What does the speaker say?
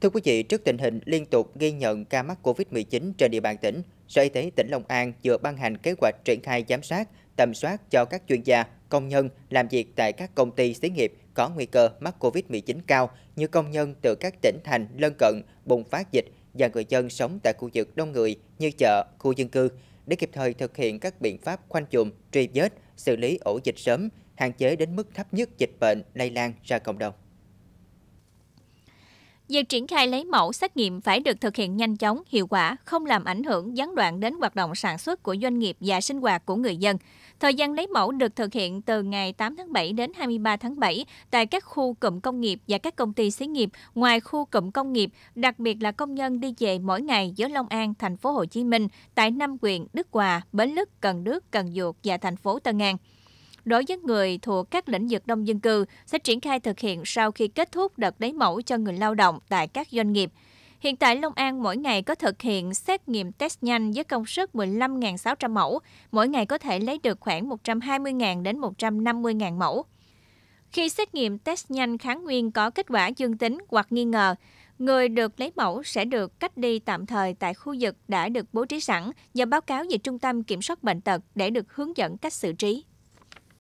Thưa quý vị, trước tình hình liên tục ghi nhận ca mắc COVID-19 trên địa bàn tỉnh, Sở Y tế tỉnh Long An vừa ban hành kế hoạch triển khai giám sát, tầm soát cho các chuyên gia, công nhân làm việc tại các công ty xí nghiệp có nguy cơ mắc COVID-19 cao như công nhân từ các tỉnh thành lân cận bùng phát dịch và người dân sống tại khu vực đông người như chợ, khu dân cư để kịp thời thực hiện các biện pháp khoanh chùm, truy vết, xử lý ổ dịch sớm, hạn chế đến mức thấp nhất dịch bệnh lây lan ra cộng đồng. Việc triển khai lấy mẫu xét nghiệm phải được thực hiện nhanh chóng, hiệu quả, không làm ảnh hưởng gián đoạn đến hoạt động sản xuất của doanh nghiệp và sinh hoạt của người dân. Thời gian lấy mẫu được thực hiện từ ngày 8 tháng 7 đến 23 tháng 7 tại các khu cụm công nghiệp và các công ty xí nghiệp ngoài khu cụm công nghiệp, đặc biệt là công nhân đi về mỗi ngày giữa Long An, thành phố Hồ Chí Minh tại năm huyện Đức Hòa, Bến Lức, Cần Đước, Cần Duộc và thành phố Tân An đối với người thuộc các lĩnh vực đông dân cư sẽ triển khai thực hiện sau khi kết thúc đợt lấy mẫu cho người lao động tại các doanh nghiệp. Hiện tại, Long An mỗi ngày có thực hiện xét nghiệm test nhanh với công suất 15.600 mẫu, mỗi ngày có thể lấy được khoảng 120.000 đến 150.000 mẫu. Khi xét nghiệm test nhanh kháng nguyên có kết quả dương tính hoặc nghi ngờ, người được lấy mẫu sẽ được cách đi tạm thời tại khu vực đã được bố trí sẵn và báo cáo về Trung tâm Kiểm soát Bệnh tật để được hướng dẫn cách xử trí.